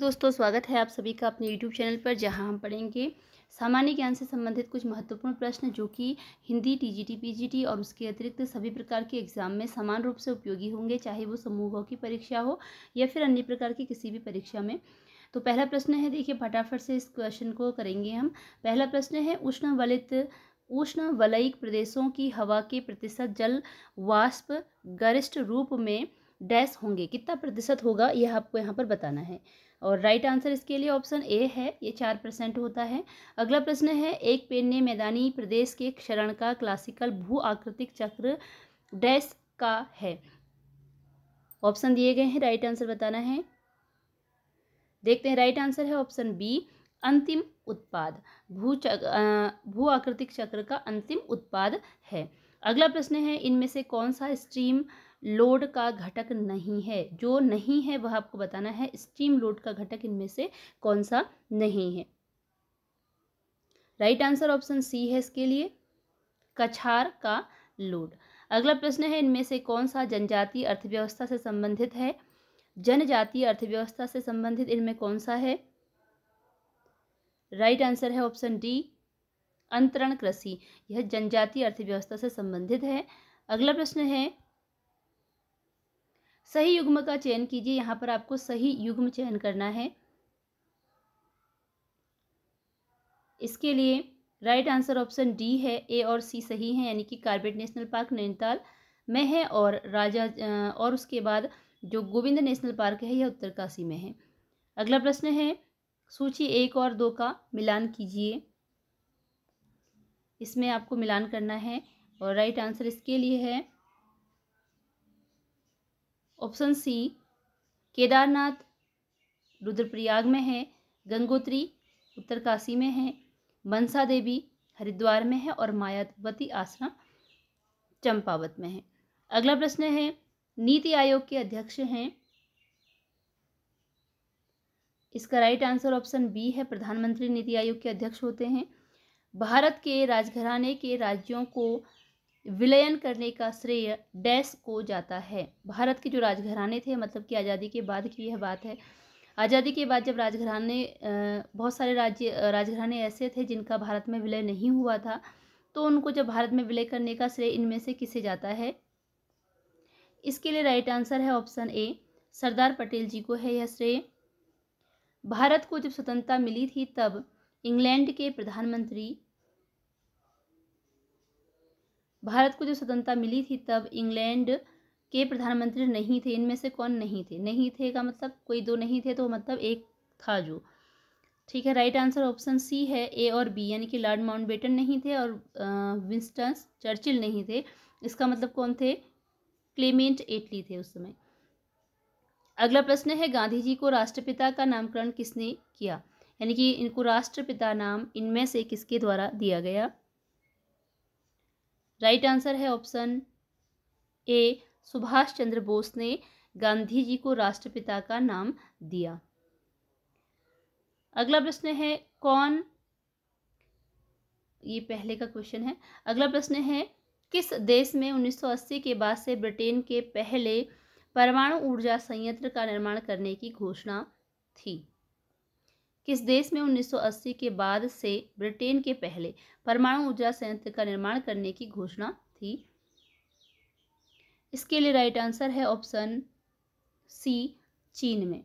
दोस्तों स्वागत है आप सभी का अपने यूट्यूब चैनल पर जहां हम पढ़ेंगे सामान्य ज्ञान से संबंधित कुछ महत्वपूर्ण प्रश्न जो कि हिंदी टीजीटी पीजीटी और उसके अतिरिक्त सभी प्रकार के एग्जाम में समान रूप से उपयोगी होंगे चाहे वो समूहों की परीक्षा हो या फिर अन्य प्रकार की किसी भी परीक्षा में तो पहला प्रश्न है देखिए फटाफट से इस क्वेश्चन को करेंगे हम पहला प्रश्न है उष्ण वलित उष्ण वलयिक प्रदेशों की हवा के प्रतिशत जल वाष्प गरिष्ठ रूप में डैश होंगे कितना प्रतिशत होगा यह आपको यहाँ पर बताना है और राइट आंसर इसके लिए ऑप्शन ए है ये चार परसेंट होता है अगला प्रश्न है एक पेन ने मैदानी प्रदेश के क्षरण का क्लासिकल भू आकृतिक चक्र डैश का है ऑप्शन दिए गए हैं राइट आंसर बताना है देखते हैं राइट आंसर है ऑप्शन बी अंतिम उत्पाद भू चक्र भू आकृतिक चक्र का अंतिम उत्पाद है अगला प्रश्न है इनमें से कौन सा स्ट्रीम लोड का घटक नहीं है जो नहीं है वह आपको बताना है स्टीम लोड का घटक इनमें से कौन सा नहीं है राइट आंसर ऑप्शन सी है इसके लिए कछार का लोड अगला प्रश्न है इनमें से कौन सा जनजातीय अर्थव्यवस्था से संबंधित है जनजातीय अर्थव्यवस्था से संबंधित इनमें कौन सा है राइट आंसर है ऑप्शन डी अंतरण कृषि यह जनजातीय अर्थव्यवस्था से संबंधित है अगला प्रश्न है सही युग्म का चयन कीजिए यहाँ पर आपको सही युग्म चयन करना है इसके लिए राइट आंसर ऑप्शन डी है ए और सी सही है यानी कि कार्बेट नेशनल पार्क नैनीताल में है और राजा और उसके बाद जो गोविंद नेशनल पार्क है यह उत्तरकाशी में है अगला प्रश्न है सूची एक और दो का मिलान कीजिए इसमें आपको मिलान करना है और राइट आंसर इसके लिए है ऑप्शन सी केदारनाथ रुद्रप्रयाग में है गंगोत्री उत्तरकाशी में है मनसा देवी हरिद्वार में है और मायावती आश्रम चंपावत में है अगला प्रश्न है नीति आयोग के अध्यक्ष हैं इसका राइट आंसर ऑप्शन बी है प्रधानमंत्री नीति आयोग के अध्यक्ष होते हैं भारत के राजघराने के राज्यों को विलयन करने का श्रेय डैश को जाता है भारत के जो राजघराने थे मतलब कि आज़ादी के बाद की यह बात है आज़ादी के बाद जब राजघराने बहुत सारे राज्य राजघराने ऐसे थे जिनका भारत में विलय नहीं हुआ था तो उनको जब भारत में विलय करने का श्रेय इनमें से किसे जाता है इसके लिए राइट आंसर है ऑप्शन ए सरदार पटेल जी को है यह श्रेय भारत को जब स्वतंत्रता मिली थी तब इंग्लैंड के प्रधानमंत्री भारत को जो स्वतंत्रता मिली थी तब इंग्लैंड के प्रधानमंत्री नहीं थे इनमें से कौन नहीं थे नहीं थे का मतलब कोई दो नहीं थे तो मतलब एक था जो ठीक है राइट आंसर ऑप्शन सी है ए और बी यानी कि लॉर्ड माउंटबेटन नहीं थे और विंस्टन चर्चिल नहीं थे इसका मतलब कौन थे क्लेमेंट एटली थे उस समय अगला प्रश्न है गांधी जी को राष्ट्रपिता का नामकरण किसने किया यानी कि इनको राष्ट्रपिता नाम इनमें से किसके द्वारा दिया गया राइट आंसर है ऑप्शन ए सुभाष चंद्र बोस ने गांधी जी को राष्ट्रपिता का नाम दिया अगला प्रश्न है कौन ये पहले का क्वेश्चन है अगला प्रश्न है किस देश में 1980 के बाद से ब्रिटेन के पहले परमाणु ऊर्जा संयंत्र का निर्माण करने की घोषणा थी किस देश में 1980 के बाद से ब्रिटेन के पहले परमाणु ऊर्जा संयंत्र का निर्माण करने की घोषणा थी इसके लिए राइट आंसर है ऑप्शन सी चीन में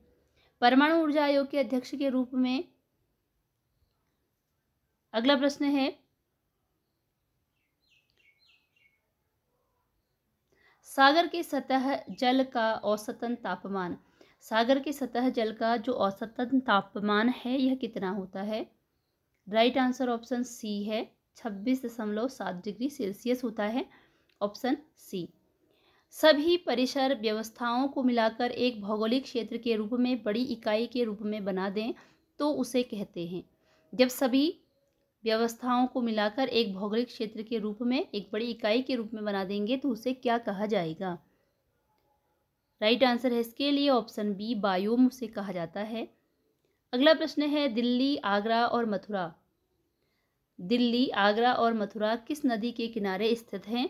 परमाणु ऊर्जा आयोग के अध्यक्ष के रूप में अगला प्रश्न है सागर की सतह जल का औसतन तापमान सागर के सतह जल का जो औसतन तापमान है यह कितना होता है राइट आंसर ऑप्शन सी है छब्बीस दशमलव सात डिग्री सेल्सियस होता है ऑप्शन सी सभी परिसर व्यवस्थाओं को मिलाकर एक भौगोलिक क्षेत्र के रूप में बड़ी इकाई के रूप में बना दें तो उसे कहते हैं जब सभी व्यवस्थाओं को मिलाकर एक भौगोलिक क्षेत्र के रूप में एक बड़ी इकाई के रूप में बना देंगे तो उसे क्या कहा जाएगा राइट आंसर है इसके लिए ऑप्शन बी बायोम से कहा जाता है अगला प्रश्न है दिल्ली आगरा और मथुरा दिल्ली आगरा और मथुरा किस नदी के किनारे स्थित हैं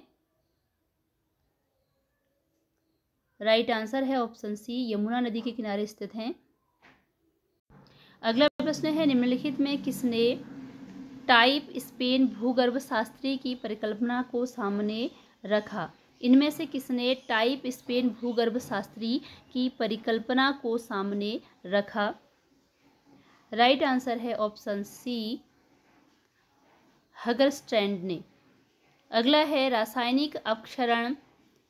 राइट आंसर है ऑप्शन सी यमुना नदी के किनारे स्थित हैं अगला प्रश्न है निम्नलिखित में किसने टाइप स्पेन भूगर्भ शास्त्री की परिकल्पना को सामने रखा इनमें से किसने टाइप स्पेन भूगर्भशास्त्री की परिकल्पना को सामने रखा राइट right आंसर है ऑप्शन सी हगरस्टैंड ने अगला है रासायनिक अपक्षरण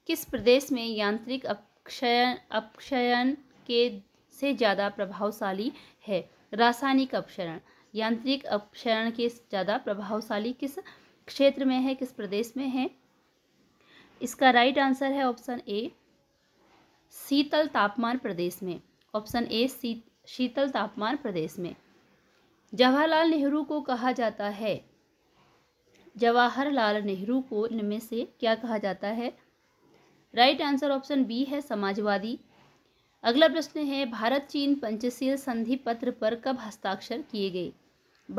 किस प्रदेश में यांत्रिक अपक्षयन अपक्षयन के से ज़्यादा प्रभावशाली है रासायनिक अपक्षरण यांत्रिक अपक्षरण के ज़्यादा प्रभावशाली किस क्षेत्र में है किस प्रदेश में है इसका राइट आंसर है ऑप्शन ए शीतल तापमान प्रदेश में ऑप्शन ए शीतल तापमान प्रदेश में जवाहरलाल नेहरू को कहा जाता है जवाहरलाल नेहरू को इनमें से क्या कहा जाता है राइट आंसर ऑप्शन बी है समाजवादी अगला प्रश्न है भारत चीन पंचशील संधि पत्र पर कब हस्ताक्षर किए गए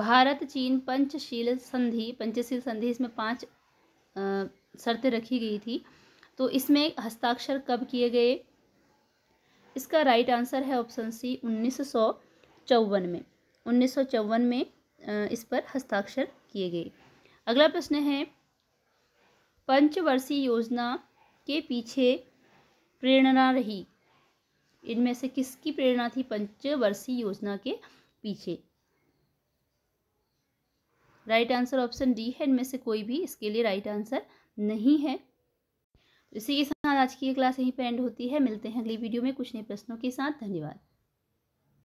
भारत चीन पंचशील संधि पंचशील संधि इसमें पांच शर्तें रखी गई थी तो इसमें हस्ताक्षर कब किए गए इसका राइट आंसर है ऑप्शन सी उन्नीस में उन्नीस में इस पर हस्ताक्षर किए गए अगला प्रश्न है पंचवर्षीय योजना के पीछे प्रेरणा रही इनमें से किसकी प्रेरणा थी पंचवर्षीय योजना के पीछे राइट आंसर ऑप्शन डी है इनमें से कोई भी इसके लिए राइट आंसर नहीं है तो इसी के साथ आज की ये क्लास यहीं पर एंड होती है मिलते हैं अगली वीडियो में कुछ नए प्रश्नों के साथ धन्यवाद